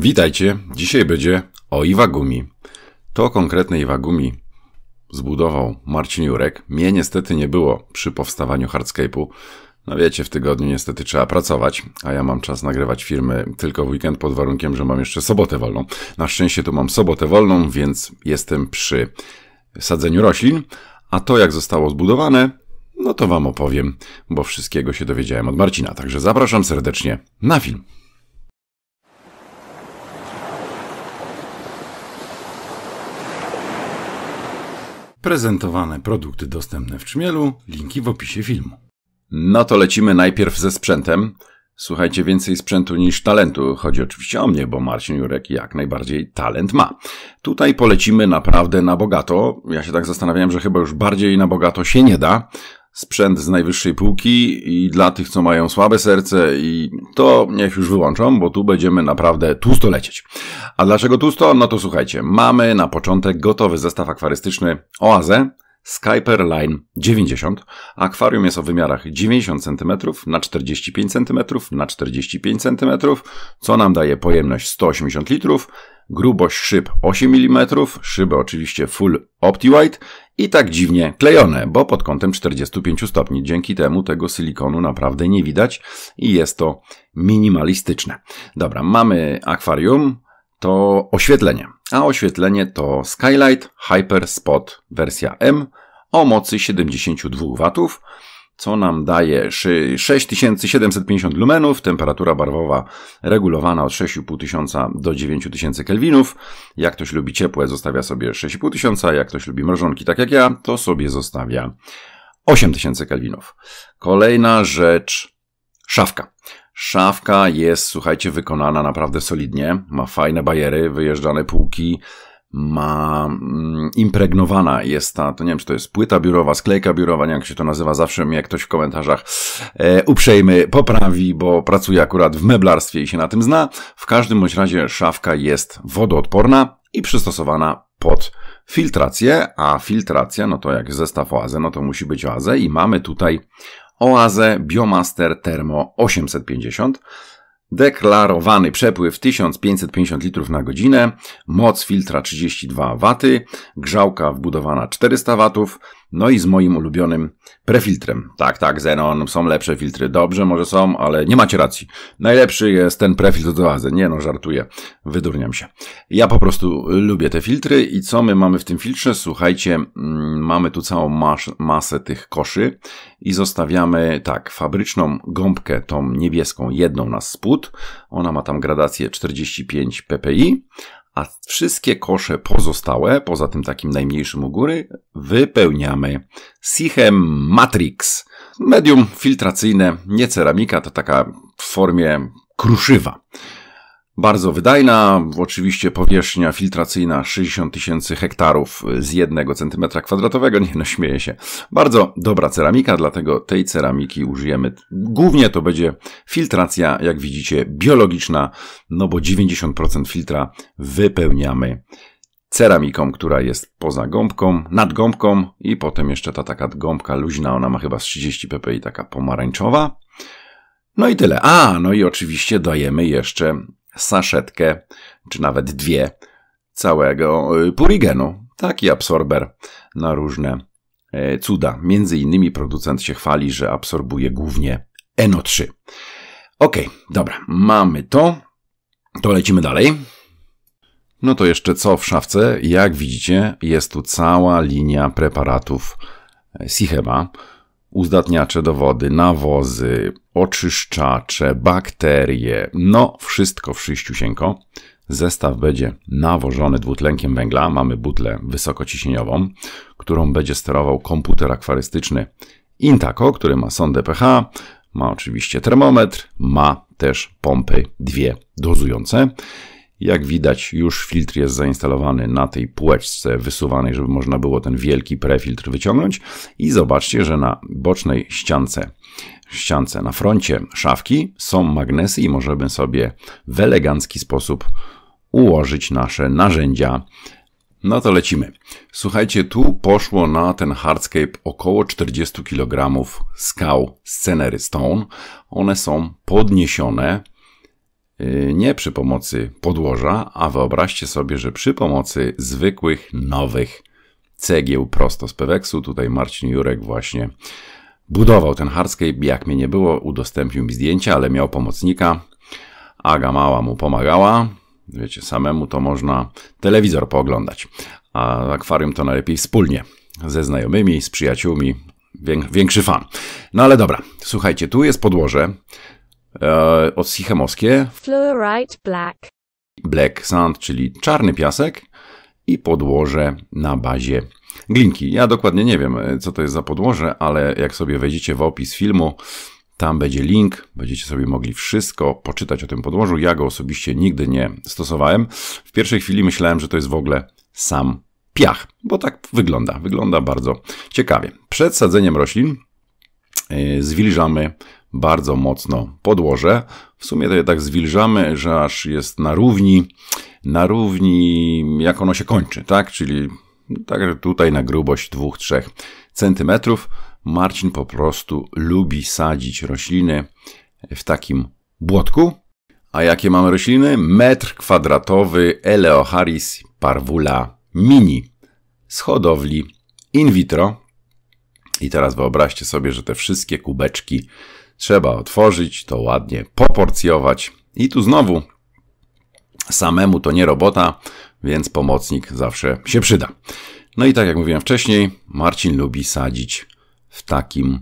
Witajcie, dzisiaj będzie o Iwagumi. To konkretne Iwagumi zbudował Marcin Jurek. Mnie niestety nie było przy powstawaniu Hardscape'u. No wiecie, w tygodniu niestety trzeba pracować, a ja mam czas nagrywać firmy tylko w weekend pod warunkiem, że mam jeszcze sobotę wolną. Na szczęście tu mam sobotę wolną, więc jestem przy sadzeniu roślin, a to jak zostało zbudowane, no to wam opowiem, bo wszystkiego się dowiedziałem od Marcina. Także zapraszam serdecznie na film. Prezentowane produkty dostępne w Czmielu, linki w opisie filmu. No to lecimy najpierw ze sprzętem. Słuchajcie, więcej sprzętu niż talentu. Chodzi oczywiście o mnie, bo Marcin Jurek jak najbardziej talent ma. Tutaj polecimy naprawdę na bogato. Ja się tak zastanawiałem, że chyba już bardziej na bogato się nie da, sprzęt z najwyższej półki i dla tych, co mają słabe serce i to niech już wyłączą, bo tu będziemy naprawdę tłusto lecieć. A dlaczego tłusto? No to słuchajcie, mamy na początek gotowy zestaw akwarystyczny Oazę Skyper Line 90. Akwarium jest o wymiarach 90 cm na 45 cm na 45 cm, co nam daje pojemność 180 litrów, grubość szyb 8 mm, szyby oczywiście full OptiWide i tak dziwnie klejone, bo pod kątem 45 stopni. Dzięki temu tego silikonu naprawdę nie widać i jest to minimalistyczne. Dobra, mamy akwarium, to oświetlenie a oświetlenie to Skylight Hyper Spot wersja M o mocy 72 W, co nam daje 6750 lumenów, temperatura barwowa regulowana od 6500 do 9000 kelwinów. Jak ktoś lubi ciepłe, zostawia sobie 6500, jak ktoś lubi mrożonki, tak jak ja, to sobie zostawia 8000 kelwinów. Kolejna rzecz, szafka. Szafka jest, słuchajcie, wykonana naprawdę solidnie. Ma fajne bajery, wyjeżdżane półki, ma mm, impregnowana jest ta, to nie wiem, czy to jest płyta biurowa, sklejka biurowa, nie wiem, jak się to nazywa, zawsze mnie ktoś w komentarzach e, uprzejmy poprawi, bo pracuje akurat w meblarstwie i się na tym zna. W każdym bądź razie szafka jest wodoodporna i przystosowana pod filtrację, a filtracja, no to jak zestaw oazę, no to musi być oazę i mamy tutaj Oazę Biomaster Thermo 850, deklarowany przepływ 1550 litrów na godzinę, moc filtra 32 W, grzałka wbudowana 400 W, no i z moim ulubionym prefiltrem. Tak, tak, Zenon, są lepsze filtry. Dobrze, może są, ale nie macie racji. Najlepszy jest ten prefiltr do Azy. Nie no, żartuję. Wydurniam się. Ja po prostu lubię te filtry i co my mamy w tym filtrze? Słuchajcie, mm, mamy tu całą mas masę tych koszy i zostawiamy tak, fabryczną gąbkę, tą niebieską, jedną na spód. Ona ma tam gradację 45 ppi, a wszystkie kosze pozostałe, poza tym takim najmniejszym u góry, wypełniamy Sichem Matrix. Medium filtracyjne, nie ceramika, to taka w formie kruszywa. Bardzo wydajna, oczywiście powierzchnia filtracyjna 60 tysięcy hektarów y, z jednego centymetra kwadratowego. Nie no, śmieję się. Bardzo dobra ceramika, dlatego tej ceramiki użyjemy. Głównie to będzie filtracja, jak widzicie, biologiczna, no bo 90% filtra wypełniamy ceramiką, która jest poza gąbką, nad gąbką i potem jeszcze ta taka gąbka luźna, ona ma chyba z 30 ppi, taka pomarańczowa. No i tyle. A, no i oczywiście dajemy jeszcze saszetkę, czy nawet dwie całego y, purigenu. Taki absorber na różne e, cuda. Między innymi producent się chwali, że absorbuje głównie NO3. Ok, dobra, mamy to. To lecimy dalej. No to jeszcze co w szafce? Jak widzicie, jest tu cała linia preparatów e, Sichema uzdatniacze do wody, nawozy, oczyszczacze, bakterie, no wszystko wszyściusieńko. Zestaw będzie nawożony dwutlenkiem węgla, mamy butlę wysokociśnieniową, którą będzie sterował komputer akwarystyczny Intaco, który ma sondę pH, ma oczywiście termometr, ma też pompy dwie dozujące jak widać, już filtr jest zainstalowany na tej półeczce wysuwanej, żeby można było ten wielki prefiltr wyciągnąć. I zobaczcie, że na bocznej ściance, ściance na froncie szafki są magnesy i możemy sobie w elegancki sposób ułożyć nasze narzędzia no to lecimy. Słuchajcie, tu poszło na ten hardscape około 40 kg skał Scenery Stone. One są podniesione Y, nie przy pomocy podłoża, a wyobraźcie sobie, że przy pomocy zwykłych, nowych cegieł prosto z Peweksu. Tutaj Marcin Jurek właśnie budował ten hardscape. Jak mnie nie było, udostępnił mi zdjęcia, ale miał pomocnika. Aga mała mu pomagała. Wiecie, samemu to można telewizor pooglądać, a akwarium to najlepiej wspólnie ze znajomymi, z przyjaciółmi. Większy fan. No ale dobra, słuchajcie, tu jest podłoże e, odsichemowskie. Fluorite black. Black sand, czyli czarny piasek i podłoże na bazie glinki. Ja dokładnie nie wiem, e, co to jest za podłoże, ale jak sobie wejdziecie w opis filmu, tam będzie link, będziecie sobie mogli wszystko poczytać o tym podłożu. Ja go osobiście nigdy nie stosowałem. W pierwszej chwili myślałem, że to jest w ogóle sam piach, bo tak wygląda. Wygląda bardzo ciekawie. Przed sadzeniem roślin e, zwilżamy bardzo mocno podłoże. W sumie to je tak zwilżamy, że aż jest na równi, na równi jak ono się kończy, tak? Czyli także tutaj na grubość 2-3 cm. Marcin po prostu lubi sadzić rośliny w takim błotku. A jakie mamy rośliny? Metr kwadratowy Eleoharis parvula mini z hodowli in vitro. I teraz wyobraźcie sobie, że te wszystkie kubeczki Trzeba otworzyć, to ładnie poporcjować. I tu znowu samemu to nie robota, więc pomocnik zawsze się przyda. No i tak jak mówiłem wcześniej, Marcin lubi sadzić w takim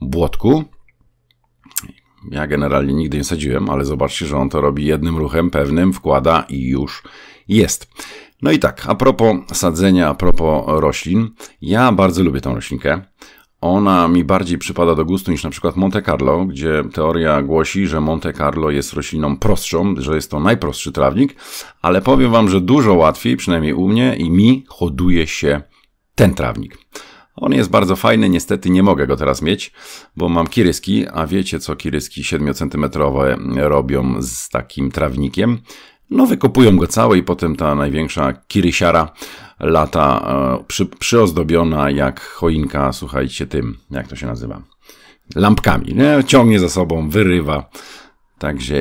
błotku. Ja generalnie nigdy nie sadziłem, ale zobaczcie, że on to robi jednym ruchem pewnym, wkłada i już jest. No i tak, a propos sadzenia, a propos roślin, ja bardzo lubię tą roślinkę. Ona mi bardziej przypada do gustu niż na przykład Monte Carlo, gdzie teoria głosi, że Monte Carlo jest rośliną prostszą, że jest to najprostszy trawnik, ale powiem Wam, że dużo łatwiej, przynajmniej u mnie i mi, hoduje się ten trawnik. On jest bardzo fajny, niestety nie mogę go teraz mieć, bo mam kiryski, a wiecie co kiryski 7 cm robią z takim trawnikiem? No, wykopują go cały i potem ta największa kirysiara lata e, przy, przyozdobiona jak choinka, słuchajcie, tym, jak to się nazywa, lampkami. Nie? Ciągnie za sobą, wyrywa, Także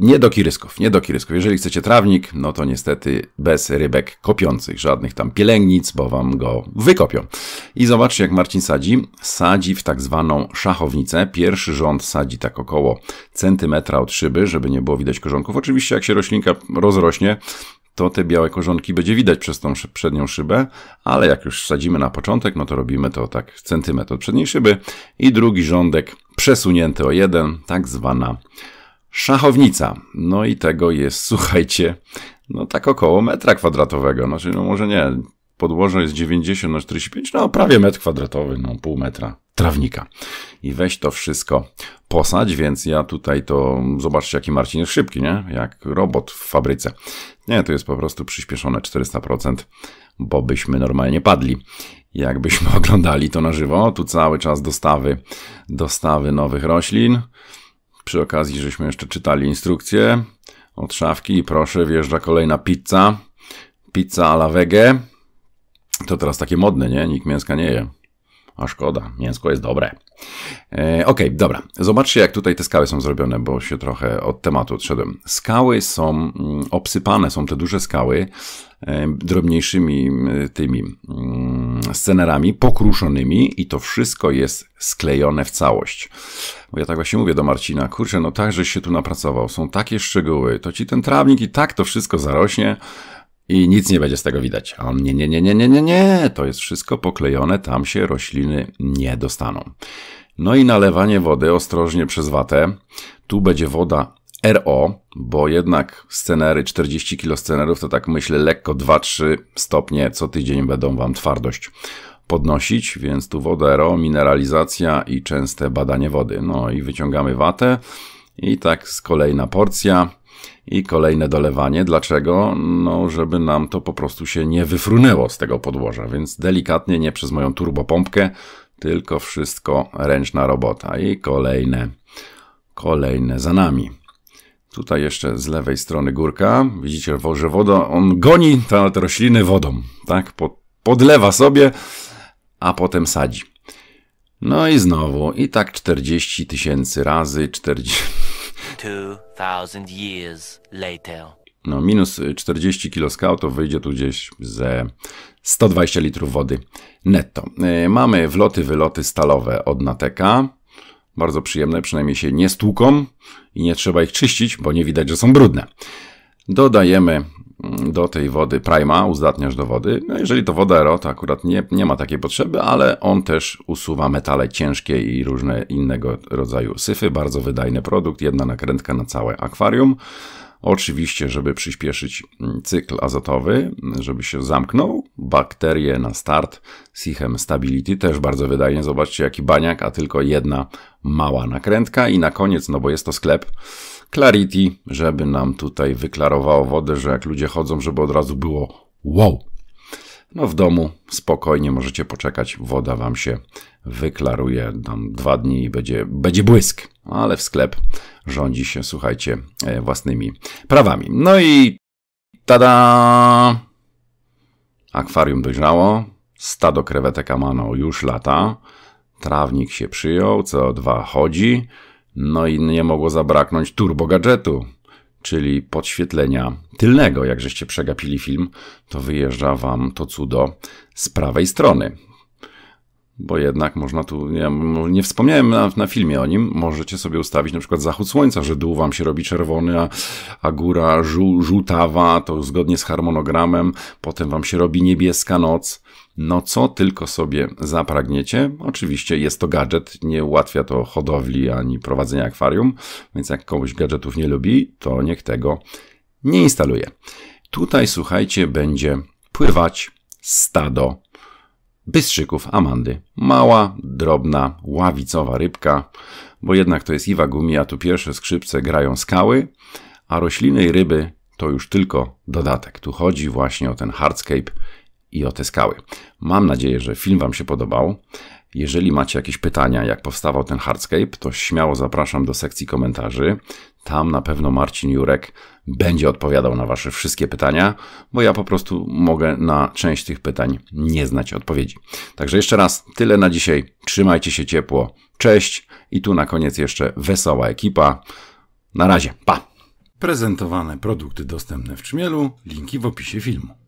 nie do kirysków, nie do kirysków. Jeżeli chcecie trawnik, no to niestety bez rybek kopiących, żadnych tam pielęgnic, bo wam go wykopią. I zobaczcie, jak Marcin sadzi. Sadzi w tak zwaną szachownicę. Pierwszy rząd sadzi tak około centymetra od szyby, żeby nie było widać korzonków. Oczywiście, jak się roślinka rozrośnie, to te białe korzonki będzie widać przez tą przednią szybę, ale jak już sadzimy na początek, no to robimy to tak centymetr od przedniej szyby i drugi rządek przesunięty o jeden, tak zwana Szachownica. No i tego jest, słuchajcie, no tak około metra kwadratowego. Znaczy, no może nie, podłoże jest 90 na 45, no prawie metr kwadratowy, no pół metra trawnika. I weź to wszystko posadź, więc ja tutaj to, zobaczcie jaki Marcin jest szybki, nie? Jak robot w fabryce. Nie, to jest po prostu przyspieszone 400%, bo byśmy normalnie padli. Jakbyśmy oglądali to na żywo, tu cały czas dostawy, dostawy nowych roślin. Przy okazji żeśmy jeszcze czytali instrukcję od szafki i proszę, wjeżdża kolejna pizza. Pizza alla wege. To teraz takie modne, nie? Nikt mięska nie je. A szkoda, mięsko jest dobre. E, Okej, okay, dobra. Zobaczcie, jak tutaj te skały są zrobione, bo się trochę od tematu odszedłem. Skały są mm, obsypane, są te duże skały E, drobniejszymi e, tymi mm, scenerami pokruszonymi i to wszystko jest sklejone w całość. Bo ja tak właśnie mówię do Marcina, kurczę, no tak, żeś się tu napracował, są takie szczegóły, to ci ten trawnik i tak to wszystko zarośnie i nic nie będzie z tego widać. A on nie, nie, nie, nie, nie, nie, nie, to jest wszystko poklejone, tam się rośliny nie dostaną. No i nalewanie wody ostrożnie przez watę. Tu będzie woda RO, bo jednak scenery, 40 kilo scenerów, to tak myślę lekko 2-3 stopnie co tydzień będą Wam twardość podnosić, więc tu woda RO, mineralizacja i częste badanie wody. No i wyciągamy watę i tak z kolejna porcja i kolejne dolewanie. Dlaczego? No, żeby nam to po prostu się nie wyfrunęło z tego podłoża, więc delikatnie, nie przez moją turbopompkę, tylko wszystko ręczna robota i kolejne, kolejne za nami. Tutaj jeszcze z lewej strony górka, widzicie, że woda, on goni te, rośliny wodą, tak? Podlewa sobie, a potem sadzi. No i znowu, i tak 40 tysięcy razy 40. years later. No, minus 40 kilo skał to wyjdzie tu gdzieś ze 120 litrów wody netto. Y, mamy wloty, wyloty stalowe od Nateka. Bardzo przyjemne, przynajmniej się nie stłuką i nie trzeba ich czyścić, bo nie widać, że są brudne. Dodajemy mm, do tej wody prima, uzdatniacz do wody. No jeżeli to woda ero, to akurat nie, nie ma takiej potrzeby, ale on też usuwa metale ciężkie i różne innego rodzaju syfy. Bardzo wydajny produkt, jedna nakrętka na całe akwarium. Oczywiście, żeby przyspieszyć mm, cykl azotowy, żeby się zamknął, bakterie na start, Sichem Stability, też bardzo wydajnie, zobaczcie jaki baniak, a tylko jedna mała nakrętka i na koniec, no bo jest to sklep, Clarity, żeby nam tutaj wyklarowało wodę, że jak ludzie chodzą, żeby od razu było wow, no w domu spokojnie możecie poczekać, woda wam się wyklaruje, tam dwa dni i będzie, będzie błysk. Ale w sklep rządzi się, słuchajcie, e, własnymi prawami. No i tada! Akwarium dojrzało, stado krewetek Amano już lata, trawnik się przyjął, CO2 chodzi, no i nie mogło zabraknąć turbo gadżetu czyli podświetlenia tylnego, jak żeście przegapili film, to wyjeżdża wam to cudo z prawej strony bo jednak można tu, ja nie wspomniałem na, na, filmie o nim, możecie sobie ustawić na przykład zachód słońca, że dół wam się robi czerwony, a, a góra żół, żółtawa, to zgodnie z harmonogramem, potem wam się robi niebieska noc, no co tylko sobie zapragniecie. Oczywiście jest to gadżet, nie ułatwia to hodowli ani prowadzenia akwarium, więc jak komuś gadżetów nie lubi, to niech tego nie instaluje. Tutaj, słuchajcie, będzie pływać stado bystrzyków Amandy. Mała, drobna, ławicowa rybka, bo jednak to jest Iwagumi, a tu pierwsze skrzypce grają skały, a rośliny i ryby to już tylko dodatek. Tu chodzi właśnie o ten hardscape i o te skały. Mam nadzieję, że film Wam się podobał. Jeżeli macie jakieś pytania, jak powstawał ten hardscape, to śmiało zapraszam do sekcji komentarzy. Tam na pewno Marcin Jurek będzie odpowiadał na Wasze wszystkie pytania, bo ja po prostu mogę na część tych pytań nie znać odpowiedzi. Także jeszcze raz tyle na dzisiaj. Trzymajcie się ciepło. Cześć i tu na koniec jeszcze wesoła ekipa. Na razie, pa! Prezentowane produkty dostępne w Czmielu, linki w opisie filmu.